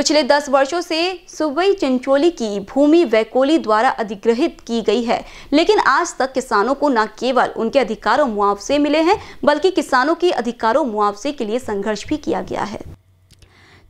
पिछले दस वर्षों से सुबई चिंचोली की भूमि वैकोली द्वारा अधिग्रहित की गई है लेकिन आज तक किसानों को न केवल उनके अधिकारों मुआवजे मिले हैं बल्कि किसानों के अधिकारों मुआवजे के लिए संघर्ष भी किया गया है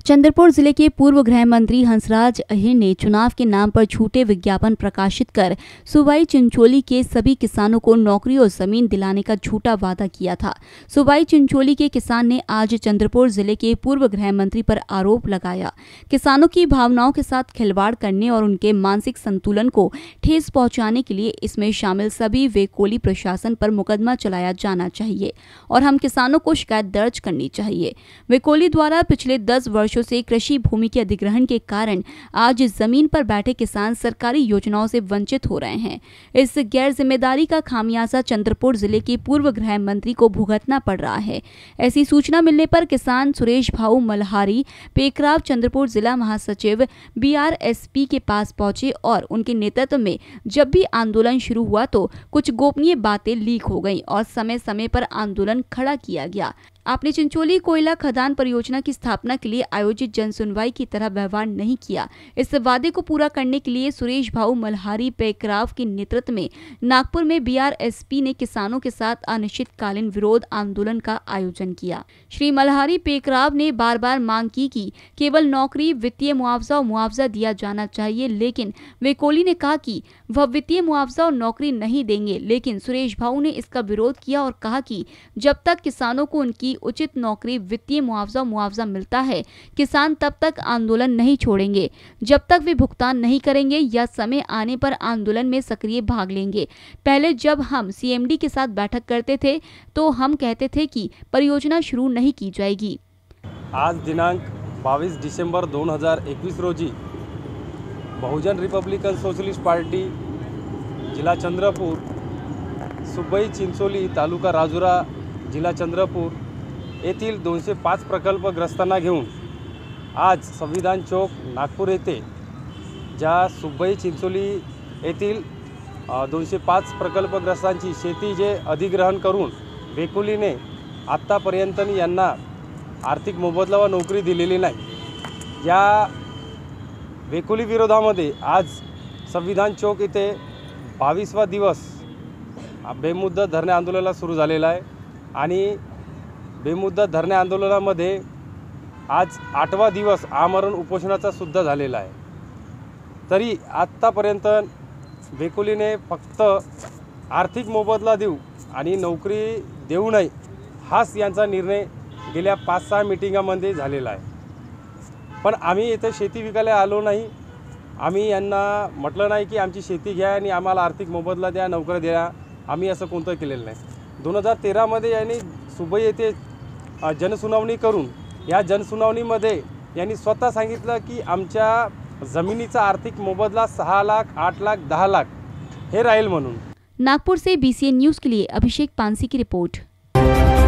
चंद्रपुर जिले के पूर्व गृह मंत्री हंसराज अहिर ने चुनाव के नाम पर झूठे विज्ञापन प्रकाशित कर सुबाई चिंचोली के सभी किसानों को नौकरी और जमीन दिलाने का झूठा वादा किया था सुबाई चिंचोली के किसान ने आज चंद्रपुर जिले के पूर्व गृह मंत्री पर आरोप लगाया किसानों की भावनाओं के साथ खिलवाड़ करने और उनके मानसिक संतुलन को ठेस पहुँचाने के लिए इसमें शामिल सभी वेकोली प्रशासन पर मुकदमा चलाया जाना चाहिए और हम किसानों को शिकायत दर्ज करनी चाहिए वेकोली द्वारा पिछले दस वर्ष वर्षों से कृषि भूमि के अधिग्रहण के कारण आज जमीन पर बैठे किसान सरकारी योजनाओं से वंचित हो रहे हैं इस गैर जिम्मेदारी का खामियाजा चंद्रपुर जिले के पूर्व गृह मंत्री को भुगतना पड़ रहा है ऐसी सूचना मिलने पर किसान सुरेश भाऊ मल्हारी पेकराव चंद्रपुर जिला महासचिव पी के पास पहुंचे और उनके नेतृत्व में जब भी आंदोलन शुरू हुआ तो कुछ गोपनीय बातें लीक हो गई और समय समय पर आंदोलन खड़ा किया गया आपने चिंचोली कोयला खदान परियोजना की स्थापना के लिए आयोजित जन सुनवाई की तरह व्यवहार नहीं किया इस वादे को पूरा करने के लिए सुरेश भाऊ मल्हारी पेकराव के नेतृत्व में नागपुर में बीआरएसपी ने किसानों के साथ अनिश्चितकालीन विरोध आंदोलन का आयोजन किया श्री मल्हारी पेकराव ने बार बार मांग की कि केवल नौकरी वित्तीय मुआवजा और मुआवजा दिया जाना चाहिए लेकिन वे कोहली ने कहा कि वह वित्तीय मुआवजा और नौकरी नहीं देंगे लेकिन सुरेश भाऊ ने इसका विरोध किया और कहा कि जब तक किसानों को उनकी की उचित नौकरी वित्तीय मुआवजा मुआवजा मिलता है किसान तब तक आंदोलन नहीं छोड़ेंगे जब तक वे भुगतान नहीं करेंगे या समय आने पर आंदोलन में सक्रिय भाग लेंगे पहले जब हम सी के साथ बैठक करते थे तो हम कहते थे कि परियोजना शुरू नहीं की जाएगी आज दिनांक 22 दिसंबर 2021 रोजी बहुजन रिपब्लिकन सोशलिस्ट पार्टी जिला चंद्रपुर सुबई चिंचोली तालुका राजुरा जिला चंद्रपुर येथील दोनशे पाच प्रकल्पग्रस्तांना घेऊन आज संविधान चौक नागपूर येथे ज्या सुब्बई चिंचोली येथील दोनशे पाच प्रकल्पग्रस्तांची शेती जे अधिग्रहण करून बेकुलीने आत्तापर्यंत यांना आर्थिक मोबदला व नोकरी दिलेली नाही या वेकुली विरोधामध्ये आज संविधान चौक इथे बावीसवा दिवस बेमुद्दत धरणे आंदोलनाला सुरू झालेला आहे आणि बेमुद्दा धरणे आंदोलनामध्ये आज आठवा दिवस आमरण उपोषणाचा सुद्धा झालेला आहे तरी आत्तापर्यंत बेकुलीने फक्त आर्थिक मोबदला देऊ आणि नोकरी देऊ नये हाच यांचा निर्णय गेल्या पाच सहा मिटिंगामध्ये झालेला आहे पण आम्ही इथं शेती विकायला आलो नाही आम्ही यांना म्हटलं नाही की आमची शेती घ्या आणि आम्हाला आर्थिक मोबदला द्या नोकऱ्या द्या आम्ही असं कोणतं केलेलं नाही दोन हजार तेरामध्ये यांनी सुबई येथे जनसुनावणी करून या जनसुनावणीमध्ये यांनी स्वतः सांगितलं की आमच्या जमिनीचा आर्थिक मोबदला सहा लाख आठ लाख दहा लाख हे राहील म्हणून बी सी बीसीएन न्यूज़ के लिए अभिषेक पानसी की रिपोर्ट